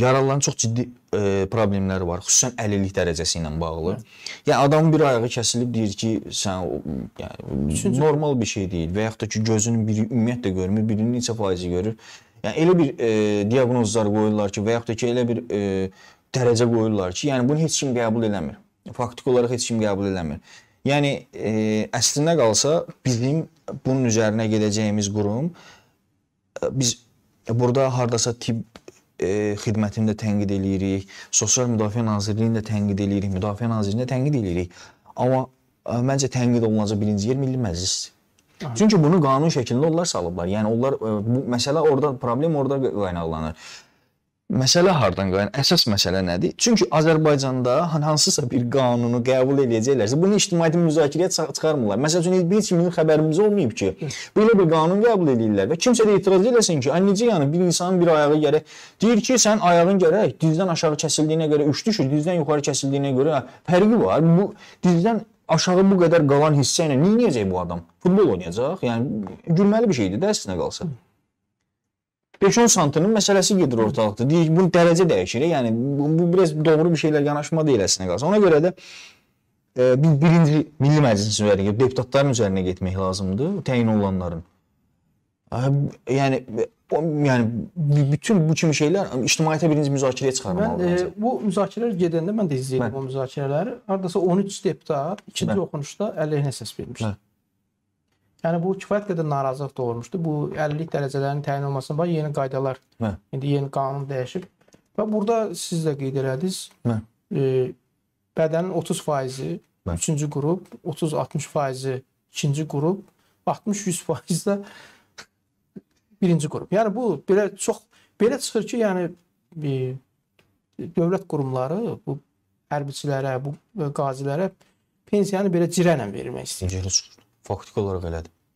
yaralıların çox ciddi e, problemləri var, xüsusən əlillik dərəcəsi ilə bağlı. Hə. Yəni adamın bir ayağı kəsilib deyir ki, sən yəni Üçüncü. normal bir şey deyil və yaxud da ki, gözünün biri ümumiyyətlə görmür, birinin neçə faizi görür. Yəni elə bir e, diaqnozlar qoyurlar ki, və yaxud da ki, elə bir e, dərəcə qoyurlar ki, yəni bunu heç kim qəbul eləmir. Faktiki olaraq heç kim qəbul eləmir. Yəni e, əslində qalsa bizim bunun üzərinə gedəcəyimiz qurum e, biz burada hardasa tibb e, xidmətini də tənqid eləyirik, Sosial Müdafiə Nazirliyini də tənqid eləyirik, Müdafiə Nazirliyini də tənqid eləyirik. Amma ə, e, məncə tənqid olunacaq birinci yer Milli Məclisdir. Aha. Çünki bunu qanun şəklində onlar salıblar. Yəni onlar ə, e, bu məsələ orada problem orada qaynaqlanır. Məsələ hardan qaynaq? Əsas məsələ nədir? Çünki Azərbaycanda hansısa bir qanunu qəbul edəcəklərsə, bunu ictimai müzakirəyə çıxarmırlar. Məsəl üçün heç kimin xəbərimiz olmayıb ki, belə bir qanun qəbul edirlər və kimsə də etiraz eləsin ki, necə yəni bir insanın bir ayağı gərək deyir ki, sən ayağın gərək dizdən aşağı kəsildiyinə görə 3 düşür, dizdən yuxarı kəsildiyinə görə fərqi var. Bu dizdən aşağı bu qədər qalan hissə ilə nə edəcək bu adam? Futbol oynayacaq? Yəni gülməli bir şeydir də əslinə qalsa. Hı. 5-10 santının məsələsi gedir ortalıqda. Deyir bu dərəcə dəyişir. Yəni bu, bu biraz doğru bir şeylər yanaşma deyil əslində qalsa. Ona görə də e, bir birinci Milli Məclisin üzərinə, deputatların üzərinə getmək lazımdır, təyin olunanların. E, yəni o, yəni bütün bu kimi şeylər ictimaiyyətə birinci müzakirəyə çıxarılmalıdır. Mən e, bu müzakirələr gedəndə mən də izləyirdim mən. o müzakirələri. Hardasa 13 deputat ikinci mən. oxunuşda əleyhinə səs vermişdi. Mən. Yəni bu kifayət qədər narazılıq doğurmuşdu. Bu 50 dərəcələrin təyin olmasına bax yeni qaydalar. Hə. İndi yeni qanun dəyişib və burada siz də qeyd elədiniz. Hə. E, bədənin 30%-i 3-cü hə. qrup, 30-60%-i 2-ci qrup, 60-100% də 1-ci qrup. Yəni bu belə çox belə çıxır ki, yəni e, dövlət qurumları bu hərbiçilərə, bu qazilərə hə, pensiyanı belə cirənlə vermək istəyir. Ciri çıxır faktiki olaraq elədir.